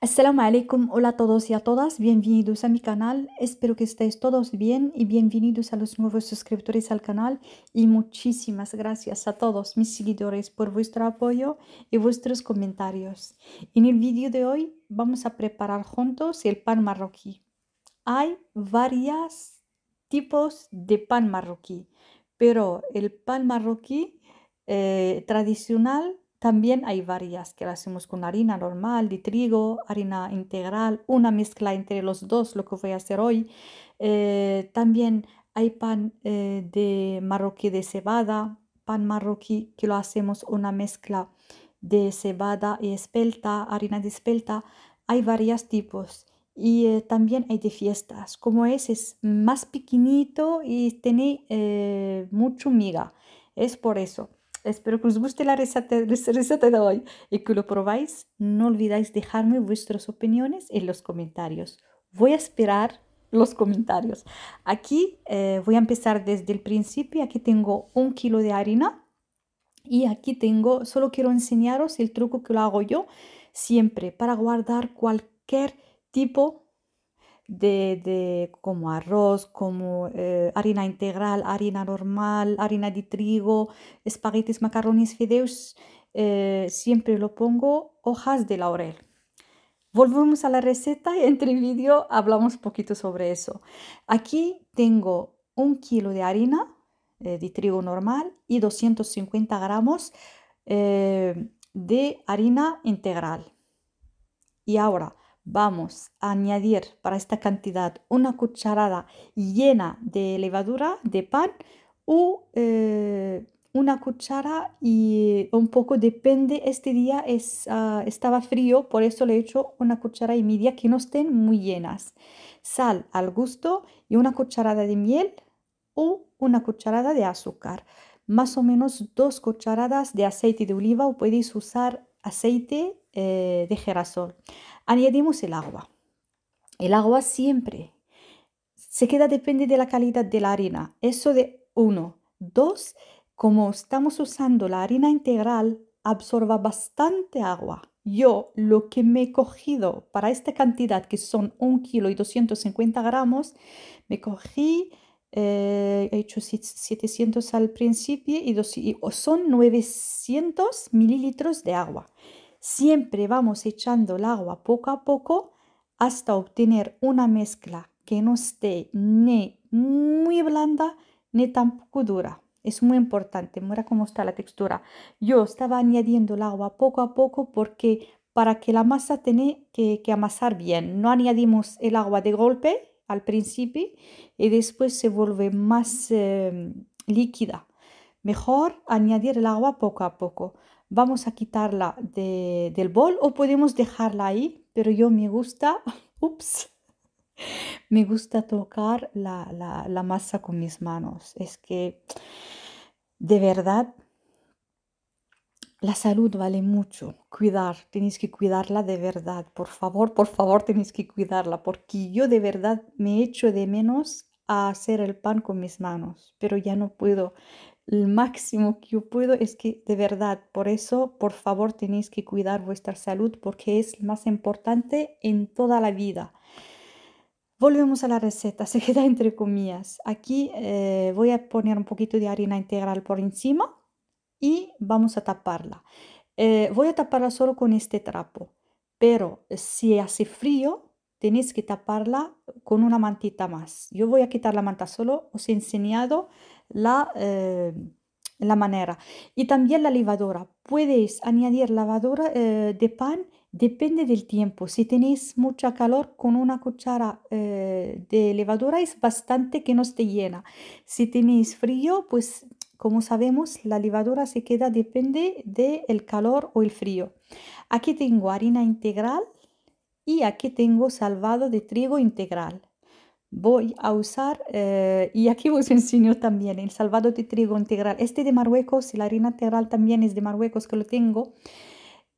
Assalamu alaikum, hola a todos y a todas, bienvenidos a mi canal, espero que estéis todos bien y bienvenidos a los nuevos suscriptores al canal y muchísimas gracias a todos mis seguidores por vuestro apoyo y vuestros comentarios. En el vídeo de hoy vamos a preparar juntos el pan marroquí. Hay varias tipos de pan marroquí, pero el pan marroquí eh, tradicional también hay varias que lo hacemos con harina normal, de trigo, harina integral, una mezcla entre los dos, lo que voy a hacer hoy. Eh, también hay pan eh, de marroquí de cebada, pan marroquí que lo hacemos una mezcla de cebada y espelta, harina de espelta. Hay varios tipos y eh, también hay de fiestas. Como es, es más pequeñito y tiene mucho miga. Es por eso. Espero que os guste la receta, de hoy y que lo probáis. No olvidáis dejarme vuestras opiniones en los comentarios. Voy a esperar los comentarios. Aquí eh, voy a empezar desde el principio. Aquí tengo un kilo de harina y aquí tengo, solo quiero enseñaros el truco que lo hago yo siempre para guardar cualquier tipo de de, como arroz, como eh, harina integral, harina normal, harina de trigo, espaguetis, macarrones, fideos, eh, siempre lo pongo hojas de laurel. Volvemos a la receta y entre vídeo hablamos un poquito sobre eso. Aquí tengo un kilo de harina eh, de trigo normal y 250 gramos de harina integral. Y ahora vamos a añadir para esta cantidad una cucharada llena de levadura de pan o eh, una cuchara y eh, un poco depende este día ah, estaba frío por eso le he hecho una cucharada y media que no estén muy llenas sal al gusto y una cucharada de miel o una cucharada de azúcar más o menos dos cucharadas de aceite de oliva o podéis usar aceite eh, de girasol Añadimos el agua. El agua siempre se queda depende de la calidad de la harina. Eso de uno. Dos, como estamos usando la harina integral, absorba bastante agua. Yo lo que me he cogido para esta cantidad, que son un kilo y 250 gramos, me cogí, eh, he hecho 700 al principio y, dos, son 900 mililitros de agua. Siempre vamos echando el agua poco a poco hasta obtener una mezcla que no esté ni muy blanda ni tampoco dura. Es muy importante, mira cómo está la textura. Yo estaba añadiendo el agua poco a poco porque para que la masa tiene que, amasar bien. No añadimos el agua de golpe al principio y después se vuelve más eh, líquida. Mejor añadir el agua poco a poco vamos a quitarla del bol o podemos dejarla ahí, pero yo me gusta, ups, me gusta tocar la, la, la masa con mis manos. Es que de verdad la salud vale mucho, cuidar, tenéis que cuidarla de verdad, por favor, por favor tenéis que cuidarla, porque yo de verdad me echo de menos a hacer el pan con mis manos, pero ya no puedo, el máximo que yo puedo es que de verdad, por eso, por favor, tenéis que cuidar vuestra salud porque es más importante en toda la vida. Volvemos a la receta, se queda entre comillas. Aquí eh, voy a poner un poquito de harina integral por encima y vamos a taparla. Eh, voy a taparla solo con este trapo, pero si hace frío, tenéis que taparla con una mantita más. Yo voy a quitar la manta solo, os he enseñado la, eh, la manera. Y también la levadura. Puedes añadir lavadora eh, de pan, depende del tiempo. Si tenéis mucha calor, con una cuchara eh, de levadura es bastante que no esté llena. Si tenéis frío, pues como sabemos, la levadura se queda depende del calor o el frío. Aquí tengo harina integral y aquí tengo salvado de trigo integral voy a usar, eh, y aquí os enseño también el salvado de trigo integral. Este de Marruecos, la harina integral también es de Marruecos que lo tengo.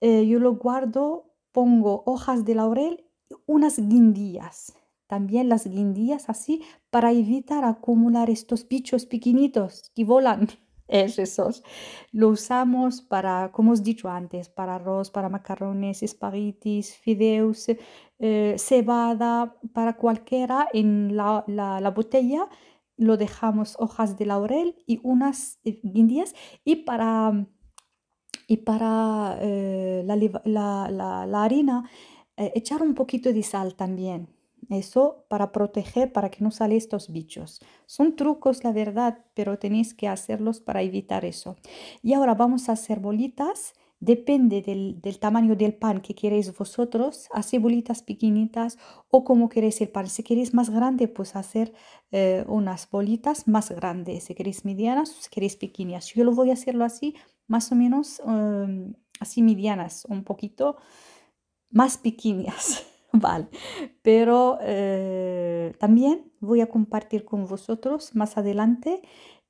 Eh, yo lo guardo, pongo hojas de laurel, unas guindillas, también las guindillas así, para evitar acumular estos bichos pequeñitos que volan. esos. Lo usamos para, como os he dicho antes, para arroz, para macarrones, espaguetis, fideos, eh, cebada, para cualquiera en la, botella. Lo dejamos hojas de laurel y unas eh, indias Y para, mm, y para eh, la, la, harina, echar un poquito de sal también. Eso para proteger, para que no salen estos bichos. Son trucos, la verdad, pero tenéis que hacerlos para evitar eso. Y ahora vamos a hacer bolitas Depende del, tamaño del pan que queréis vosotros, a bolitas pequeñitas o como queréis el pan. Si queréis más grande, pues hacer eh, unas bolitas más grandes. Si queréis medianas, si pues queréis pequeñas. Yo lo voy a hacerlo así, más o menos em, así medianas, un poquito más pequeñas. vale, pero eh, también voy a compartir con vosotros más adelante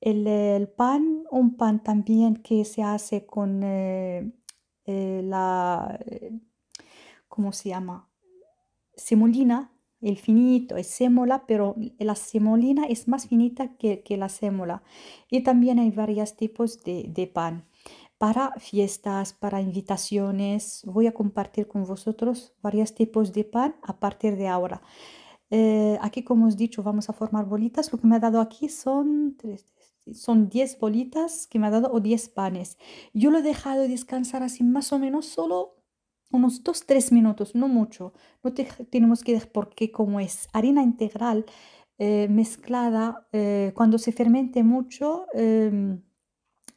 el, pan, un pan también que se hace con eh, eh, la, eh, ¿cómo se llama? Semolina, el finito, es semola, pero la semolina es más finita que, la semola. Y también hay varios tipos de, pan para fiestas, para invitaciones. Voy a compartir con vosotros varios tipos de pan a partir de ahora. aquí, como os he dicho, vamos a formar bolitas. Lo que me ha dado aquí son tres, son 10 bolitas que me ha dado o 10 panes. Yo lo he dejado descansar así más o menos solo unos 2-3 minutos, no mucho. No tenemos que dejar porque como es harina integral eh, mezclada, eh, cuando se fermente mucho, em,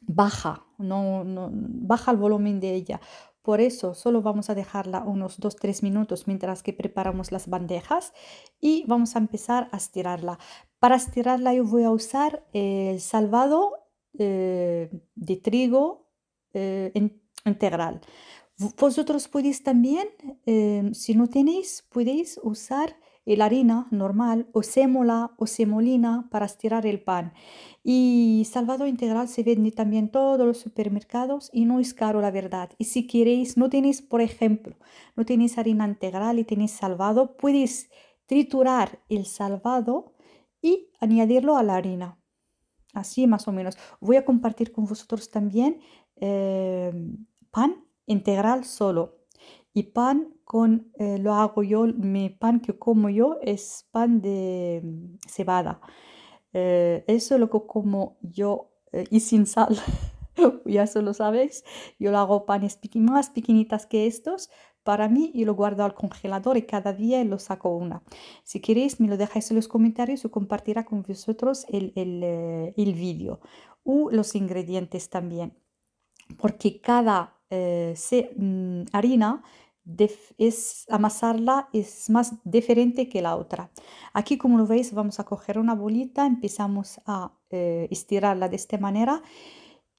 baja, no, baja el volumen de ella. Por eso solo vamos a dejarla unos 2-3 minutos mientras que preparamos las bandejas y vamos a empezar a estirarla. Para estirarla yo voy a usar el eh, salvado eh, de trigo eh, integral. Vosotros podéis también, em, si no tenéis, podéis usar la harina normal o sémola o semolina para estirar el pan. Y salvado integral se vende también en todos los supermercados y no es caro, la verdad. Y si queréis, no tenéis, por ejemplo, no tenéis harina integral y tenéis salvado, podéis triturar el salvado y añadirlo a la harina. Así más o menos. Voy a compartir con vosotros también eh, pan integral solo. Y pan con, eh, lo hago yo, mi pan que como yo es pan de mm, cebada. Eh, eso es lo que como yo y sin sal. ya solo lo sabéis, yo lo hago panes más pequeñitas que estos para mí y lo guardo al congelador y cada día lo saco una. Si queréis me lo dejáis en los comentarios y compartirá con vosotros el, el, eh, el vídeo o los ingredientes también, porque cada eh, se, mm, harina es amasarla es más diferente que la otra. Aquí como lo veis vamos a coger una bolita, empezamos a eh, estirarla de esta manera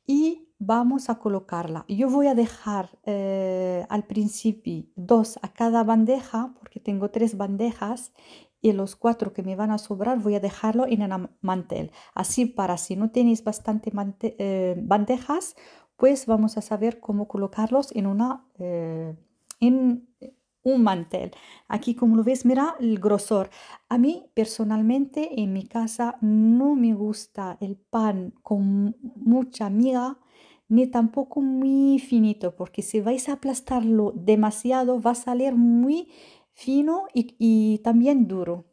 y vamos a colocarla. Yo voy a dejar eh, al principio dos a cada bandeja porque tengo tres bandejas y los cuatro que me van a sobrar voy a dejarlo en el mantel. Así para si no tenéis bastante eh, bandejas, pues vamos a saber cómo colocarlos en una... Eh, mantel. Aquí, como lo ves, mira el grosor. A mí personalmente en mi casa no me gusta el pan con mucha miga ni tampoco muy finito, porque si vais a aplastarlo demasiado va a salir muy fino y, también duro.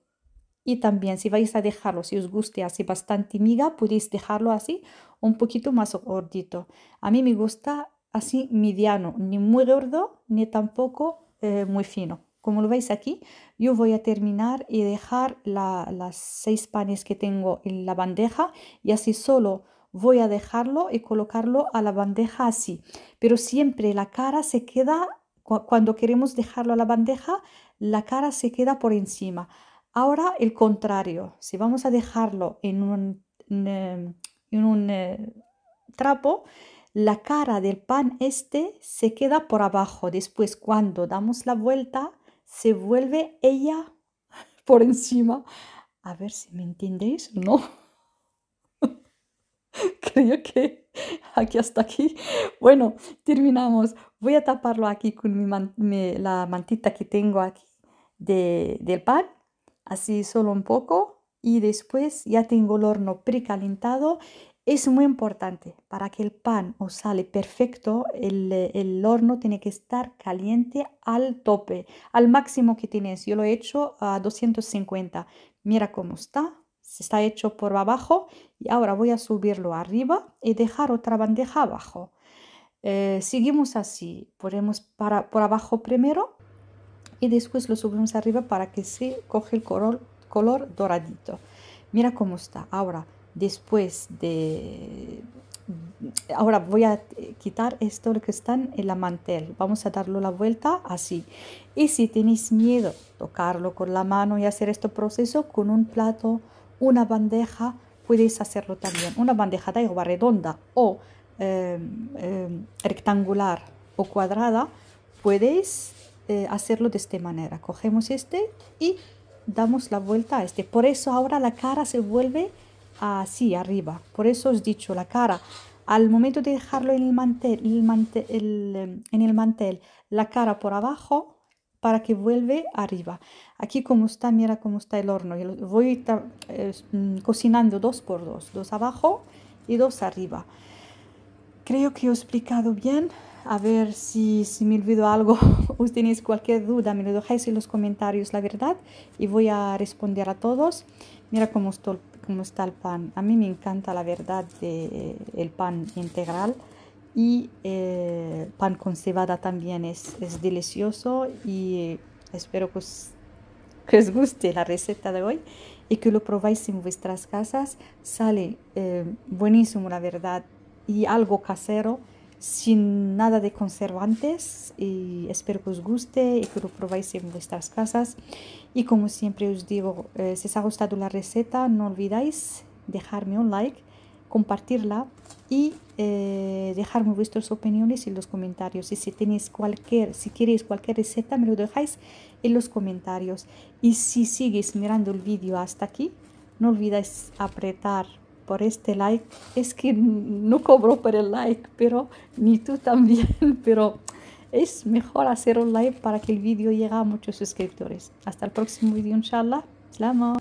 Y también si vais a dejarlo, si os guste así bastante miga, podéis dejarlo así un poquito más gordito. A mí me gusta así mediano, ni muy gordo, ni tampoco eh, muy fino. Como lo veis aquí, yo voy a terminar y dejar las seis panes que tengo en la bandeja y así solo voy a dejarlo y colocarlo a la bandeja así. Pero siempre la cara se queda, cuando queremos dejarlo a la bandeja, la cara se queda por encima. Ahora el contrario, si vamos a dejarlo en un, en, eh, un eh, trapo, la cara del pan este se queda por abajo. Después, cuando damos la vuelta, se vuelve ella por encima. A ver si me entendéis, ¿no? Creo que aquí hasta aquí. Bueno, terminamos. Voy a taparlo aquí con la mantita que tengo aquí de, del pan. Así solo un poco. Y después ya tengo el horno precalentado es muy importante para que el pan os sale perfecto, el, el, horno tiene que estar caliente al tope, al máximo que tienes. Yo lo he hecho a 250. Mira cómo está, se está hecho por abajo y ahora voy a subirlo arriba y dejar otra bandeja abajo. Eh, seguimos así, ponemos para, por abajo primero y después lo subimos arriba para que se coge el color doradito. Mira cómo está. Ahora después de... Ahora voy a quitar esto que está en la mantel. Vamos a darle la vuelta así. Y si tenéis miedo tocarlo con la mano y hacer este proceso con un plato, una bandeja, podéis hacerlo también. Una bandeja de agua redonda o em, em, rectangular o cuadrada, podéis eh, hacerlo de esta manera. Cogemos este y damos la vuelta a este. Por eso ahora la cara se vuelve así arriba. Por eso os he dicho, la cara, al momento de dejarlo en el mantel, el mantel em, en el mantel, la cara por abajo para que vuelve arriba. Aquí como está, mira cómo está el horno. Yo voy mm, cocinando dos por dos, dos abajo y dos arriba. Creo que he explicado bien. A ver si, si me olvido algo o tenéis cualquier duda, me lo dejáis en los comentarios, la verdad, y voy a responder a todos. Mira cómo estoy cómo está el pan. A mí me encanta la verdad de, eh, el pan integral y eh, pan con cebada también es, delicioso y eh, espero pues, que os, guste la receta de hoy y que lo probáis en vuestras casas. Sale buenísimo la verdad y algo casero sin nada de conservantes y espero que os guste y que lo probéis en vuestras casas y como siempre os digo eh, si os ha gustado la receta no olvidáis dejarme un like compartirla y eh, dejarme vuestras opiniones en los comentarios y si tenéis cualquier si queréis cualquier receta me lo dejáis en los comentarios y si sigues mirando el vídeo hasta aquí no olvidáis apretar por este like. Es que no cobro por el like, pero ni tú también, pero es mejor hacer un like para que el vídeo llegue a muchos suscriptores. Hasta el próximo vídeo, inshallah.